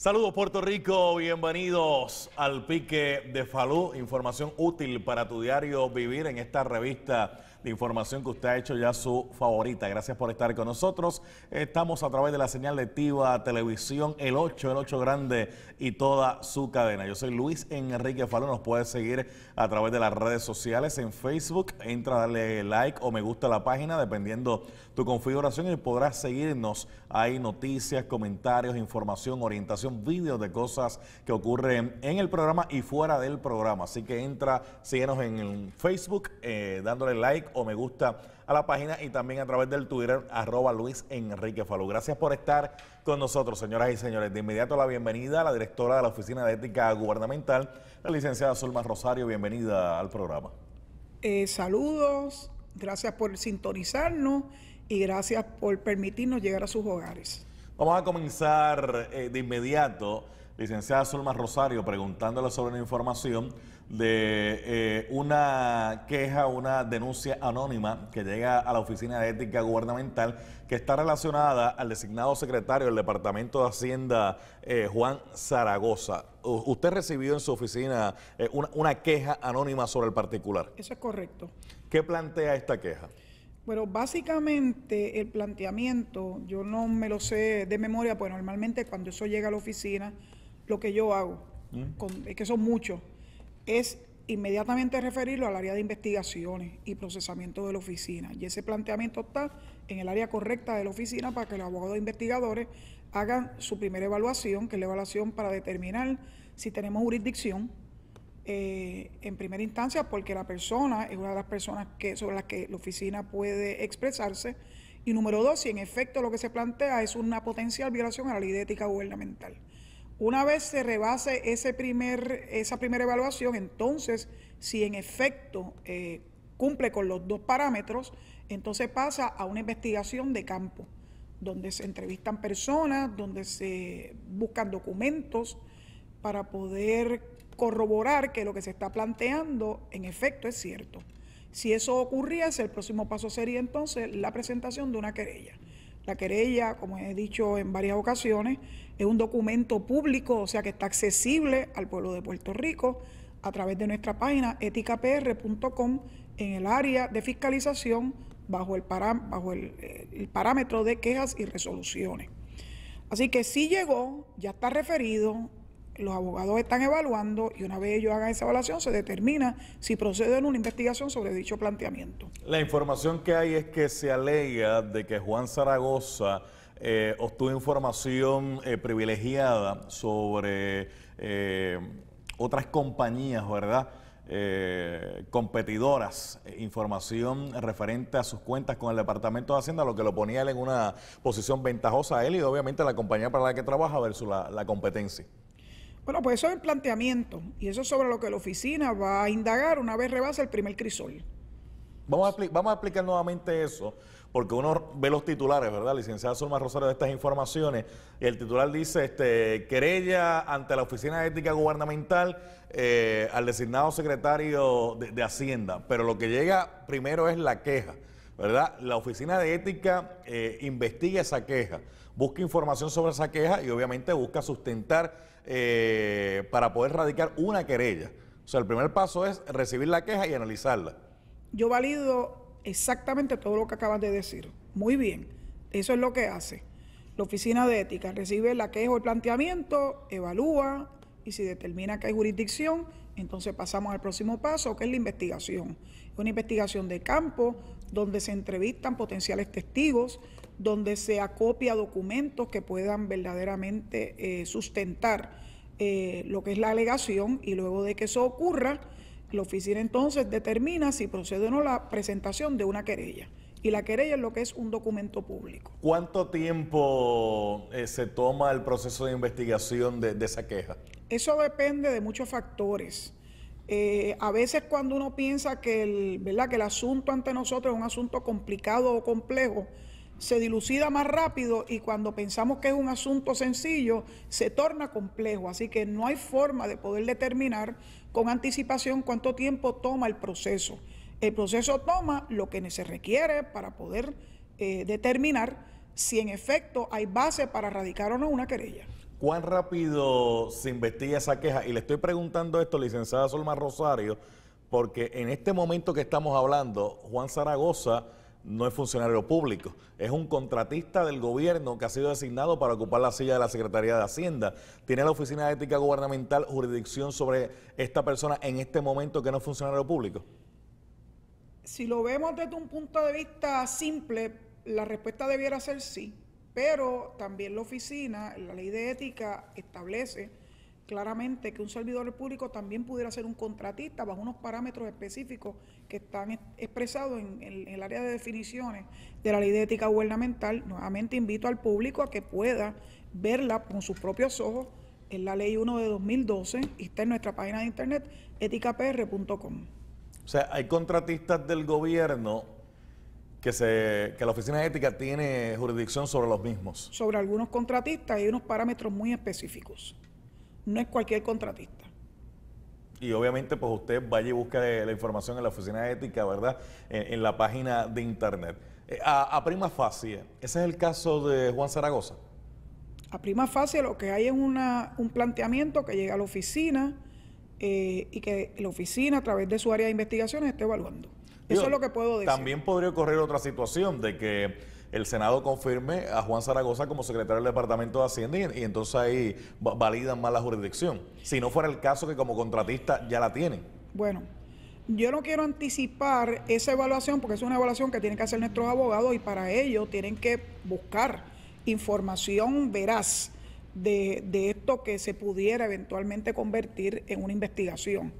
Saludos Puerto Rico, bienvenidos al Pique de Falú, información útil para tu diario vivir en esta revista la información que usted ha hecho ya su favorita. Gracias por estar con nosotros. Estamos a través de la señal de Tiva Televisión, el 8, el 8 Grande y toda su cadena. Yo soy Luis Enrique Falo. Nos puede seguir a través de las redes sociales en Facebook. Entra, dale like o me gusta la página, dependiendo tu configuración, y podrás seguirnos. Hay noticias, comentarios, información, orientación, vídeos de cosas que ocurren en el programa y fuera del programa. Así que entra, síguenos en Facebook, eh, dándole like o me gusta a la página y también a través del Twitter arroba Luis Enrique Falú. Gracias por estar con nosotros, señoras y señores. De inmediato la bienvenida a la directora de la Oficina de Ética Gubernamental, la licenciada Zulma Rosario. Bienvenida al programa. Eh, saludos, gracias por sintonizarnos y gracias por permitirnos llegar a sus hogares. Vamos a comenzar eh, de inmediato, licenciada Zulma Rosario, preguntándole sobre la información de eh, una queja, una denuncia anónima que llega a la Oficina de Ética Gubernamental que está relacionada al designado secretario del Departamento de Hacienda, eh, Juan Zaragoza. usted recibió en su oficina eh, una, queja anónima sobre el particular. Eso es correcto. ¿Qué plantea esta queja? Bueno, básicamente el planteamiento, yo no me lo sé de memoria, pues normalmente cuando eso llega a la oficina, lo que yo hago, mm. es que son muchos es inmediatamente referirlo al área de investigaciones y procesamiento de la oficina. Y ese planteamiento está en el área correcta de la oficina para que los abogados investigadores hagan su primera evaluación, que es la evaluación para determinar si tenemos jurisdicción eh, en primera instancia, porque la persona es una de las personas que, sobre las que la oficina puede expresarse. Y número dos, si en efecto lo que se plantea es una potencial violación a la ley de ética gubernamental. Una vez se rebase ese primer, esa primera evaluación, entonces, si en efecto eh, cumple con los dos parámetros, entonces pasa a una investigación de campo, donde se entrevistan personas, donde se buscan documentos para poder corroborar que lo que se está planteando en efecto es cierto. Si eso ocurriese, el próximo paso sería entonces la presentación de una querella. La querella, como he dicho en varias ocasiones, es un documento público, o sea que está accesible al pueblo de Puerto Rico a través de nuestra página eticapr.com en el área de fiscalización bajo, eh, el, parámetro de quejas y resoluciones. Así que si llegó, ya está referido, los abogados están evaluando y una vez ellos hagan esa evaluación se determina si proceden una investigación sobre dicho planteamiento. La información que hay es que se alega de que Juan Zaragoza eh, obtuve información eh, privilegiada sobre eh, otras compañías, ¿verdad? Eh, competidoras, información referente a sus cuentas con el Departamento de Hacienda, lo que lo ponía él en una posición ventajosa a él y obviamente la compañía para la que trabaja versus la, competencia. Bueno, pues eso es el planteamiento y eso es sobre lo que la oficina va a indagar una vez rebasa el primer crisol. vamos a explicar nuevamente eso porque uno ve los titulares, ¿verdad? Licenciada Zulma Rosario, de estas informaciones, y el titular dice, este, querella ante la Oficina de Ética Gubernamental eh, al designado secretario de, Hacienda, pero lo que llega primero es la queja, ¿verdad? La Oficina de Ética eh, investiga esa queja, busca información sobre esa queja y obviamente busca sustentar eh, para poder radicar una querella. O sea, el primer paso es recibir la queja y analizarla. Yo valido exactamente todo lo que acabas de decir. Muy bien, eso es lo que hace. La oficina de ética recibe la queja o el planteamiento, evalúa y si determina que hay jurisdicción, entonces pasamos al próximo paso, que es la investigación. Una investigación de campo donde se entrevistan potenciales testigos, donde se acopia documentos que puedan verdaderamente eh, sustentar eh, lo que es la alegación y luego de que eso ocurra, la oficina entonces determina si procede o no la presentación de una querella. Y la querella es lo que es un documento público. ¿Cuánto tiempo eh, se toma el proceso de investigación de, esa queja? Eso depende de muchos factores. Eh, a veces cuando uno piensa que ¿verdad? que el asunto ante nosotros es un asunto complicado o complejo, se dilucida más rápido y cuando pensamos que es un asunto sencillo, se torna complejo. Así que no hay forma de poder determinar con anticipación cuánto tiempo toma el proceso. El proceso toma lo que se requiere para poder eh, determinar si en efecto hay base para erradicar o no una querella. ¿Cuán rápido se investiga esa queja? Y le estoy preguntando esto, licenciada Solma Rosario, porque en este momento que estamos hablando, Juan Zaragoza no es funcionario público, es un contratista del gobierno que ha sido designado para ocupar la silla de la Secretaría de Hacienda. Tiene la Oficina de Ética Gubernamental jurisdicción sobre esta persona en este momento que no es funcionario público. Si lo vemos desde un punto de vista simple, la respuesta debiera ser sí, pero también la oficina, la ley de ética establece claramente que un servidor público también pudiera ser un contratista bajo unos parámetros específicos que están expresados en, el área de definiciones de la ley de ética gubernamental. Nuevamente invito al público a que pueda verla con sus propios ojos en la ley 1 de 2012 y está en nuestra página de internet eticapr.com. O sea, hay contratistas del gobierno que, se, que la Oficina de Ética tiene jurisdicción sobre los mismos. Sobre algunos contratistas hay unos parámetros muy específicos no es cualquier contratista. Y obviamente, pues usted vaya y busca eh, la información en la oficina de ética, ¿verdad? En, la página de internet. Eh, a, prima facie, ese es el caso de Juan Zaragoza. A prima facie, lo que hay es un planteamiento que llega a la oficina eh, y que la oficina, a través de su área de investigaciones, esté evaluando. Eso es lo que puedo decir. También podría ocurrir otra situación de que el Senado confirme a Juan Zaragoza como secretario del Departamento de Hacienda y, entonces ahí validan más la jurisdicción. Si no fuera el caso que como contratista ya la tienen. Bueno, yo no quiero anticipar esa evaluación porque es una evaluación que tienen que hacer nuestros abogados y para ello tienen que buscar información veraz de, esto que se pudiera eventualmente convertir en una investigación.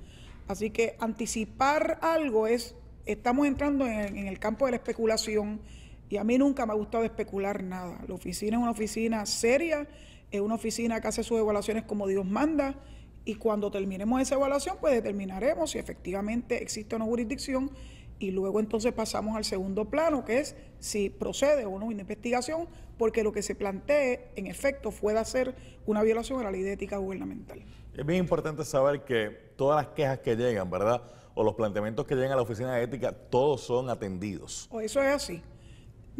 Así que anticipar algo es, estamos entrando en el campo de la especulación y a mí nunca me ha gustado especular nada. La oficina es una oficina seria, es una oficina que hace sus evaluaciones como Dios manda. Y cuando terminemos esa evaluación, pues determinaremos si efectivamente existe una jurisdicción. Y luego entonces pasamos al segundo plano, que es si procede o no una investigación, porque lo que se plantee, en efecto, pueda ser una violación a la ley de ética gubernamental. Es bien importante saber que todas las quejas que llegan, ¿verdad? O los planteamientos que llegan a la oficina de ética, todos son atendidos. O eso es así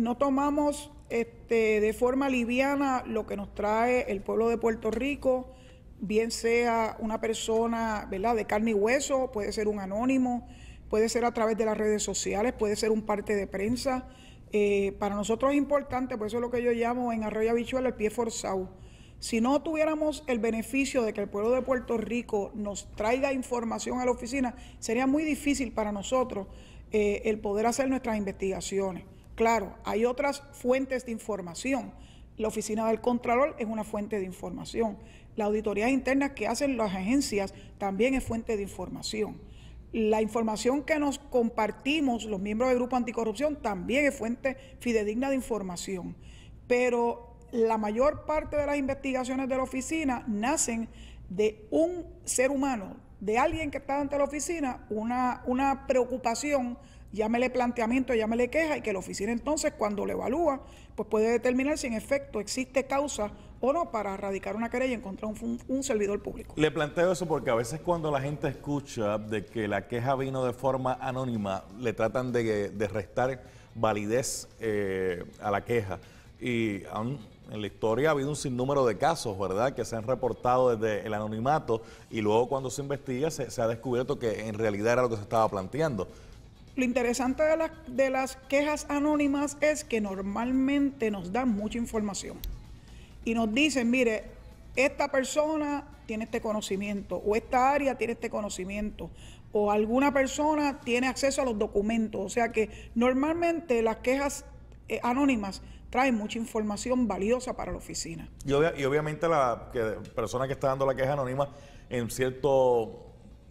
no tomamos este, de forma liviana lo que nos trae el pueblo de Puerto Rico, bien sea una persona ¿verdad? de carne y hueso, puede ser un anónimo, puede ser a través de las redes sociales, puede ser un parte de prensa. Eh, para nosotros es importante, por eso es lo que yo llamo en Arroyo habitual el pie forzado. Si no tuviéramos el beneficio de que el pueblo de Puerto Rico nos traiga información a la oficina, sería muy difícil para nosotros eh, el poder hacer nuestras investigaciones. Claro, hay otras fuentes de información. La oficina del Contralor es una fuente de información. La auditoría interna que hacen las agencias también es fuente de información. La información que nos compartimos los miembros del Grupo Anticorrupción también es fuente fidedigna de información. Pero la mayor parte de las investigaciones de la oficina nacen de un ser humano, de alguien que está ante la oficina, una, una preocupación llámele planteamiento, llámele queja y que la oficina entonces cuando le evalúa, pues puede determinar si en efecto existe causa o no para erradicar una querella en contra un, servidor público. Le planteo eso porque a veces cuando la gente escucha de que la queja vino de forma anónima, le tratan de, restar validez eh, a la queja. Y en la historia ha habido un sinnúmero de casos, ¿verdad?, que se han reportado desde el anonimato y luego cuando se investiga se, se ha descubierto que en realidad era lo que se estaba planteando. Lo interesante de las, de las quejas anónimas es que normalmente nos dan mucha información y nos dicen, mire, esta persona tiene este conocimiento o esta área tiene este conocimiento o alguna persona tiene acceso a los documentos. O sea que normalmente las quejas eh, anónimas traen mucha información valiosa para la oficina. Y, obviamente la persona que está dando la queja anónima en cierto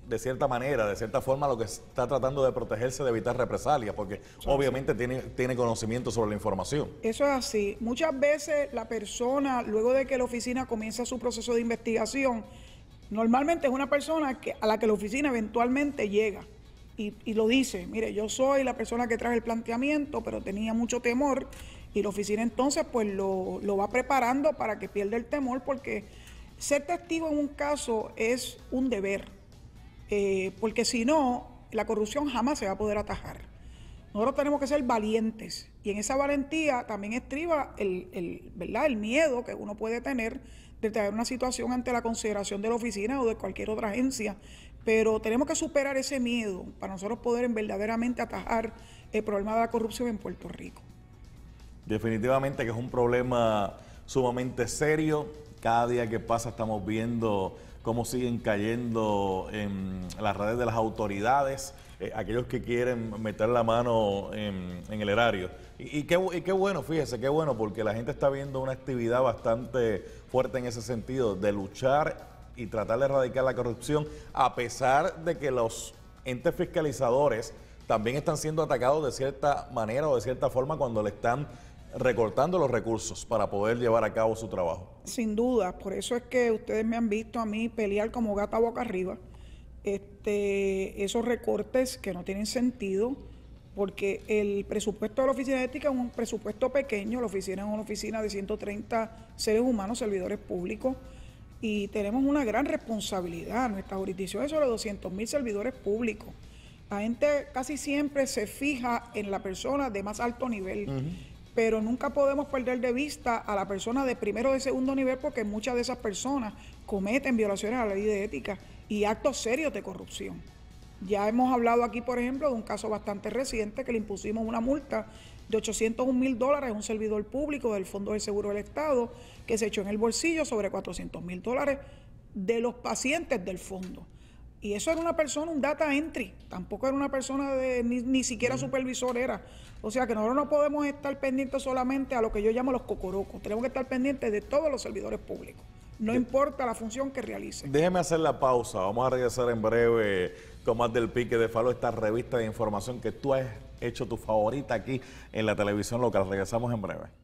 de cierta manera, de cierta forma, lo que está tratando de protegerse de evitar represalias, porque obviamente tiene, tiene conocimiento sobre la información. Eso es así. Muchas veces la persona, luego de que la oficina comienza su proceso de investigación, normalmente es una persona a la que la oficina eventualmente llega y, lo dice, mire, yo soy la persona que traje el planteamiento, pero tenía mucho temor y la oficina entonces pues lo, lo va preparando para que pierda el temor porque ser testigo en un caso es un deber eh, porque si no, la corrupción jamás se va a poder atajar. Nosotros tenemos que ser valientes y en esa valentía también estriba el, ¿verdad? el miedo que uno puede tener de tener una situación ante la consideración de la oficina o de cualquier otra agencia. Pero tenemos que superar ese miedo para nosotros poder verdaderamente atajar el problema de la corrupción en Puerto Rico. Definitivamente que es un problema sumamente serio. Cada día que pasa estamos viendo cómo siguen cayendo en las redes de las autoridades, eh, aquellos que quieren meter la mano en, el erario. Y, qué, y, qué, bueno, fíjese, qué bueno, porque la gente está viendo una actividad bastante fuerte en ese sentido, de luchar y tratar de erradicar la corrupción, a pesar de que los entes fiscalizadores también están siendo atacados de cierta manera o de cierta forma cuando le están recortando los recursos para poder llevar a cabo su trabajo. Sin duda, por eso es que ustedes me han visto a mí pelear como gata boca arriba. Este, esos recortes que no tienen sentido, porque el presupuesto de la Oficina de Ética es un presupuesto pequeño, la oficina es una oficina de 130 seres humanos, servidores públicos, y tenemos una gran responsabilidad. Nuestra jurisdicción es sobre 200 mil servidores públicos. La gente casi siempre se fija en la persona de más alto nivel pero nunca podemos perder de vista a la persona de primero o de segundo nivel porque muchas de esas personas cometen violaciones a la ley de ética y actos serios de corrupción. Ya hemos hablado aquí, por ejemplo, de un caso bastante reciente que le impusimos una multa de 801 mil dólares a un servidor público del Fondo de Seguro del Estado que se echó en el bolsillo sobre 400 mil dólares de los pacientes del fondo. Y eso era una persona, un data entry. Tampoco era una persona de, ni, siquiera supervisor era. O sea que nosotros no podemos estar pendientes solamente a lo que yo llamo los cocorocos. Tenemos que estar pendientes de todos los servidores públicos. No importa la función que realicen. Déjeme hacer la pausa. Vamos a regresar en breve. con más del Pique de Falo, esta revista de información que tú has hecho tu favorita aquí en la televisión local. Regresamos en breve.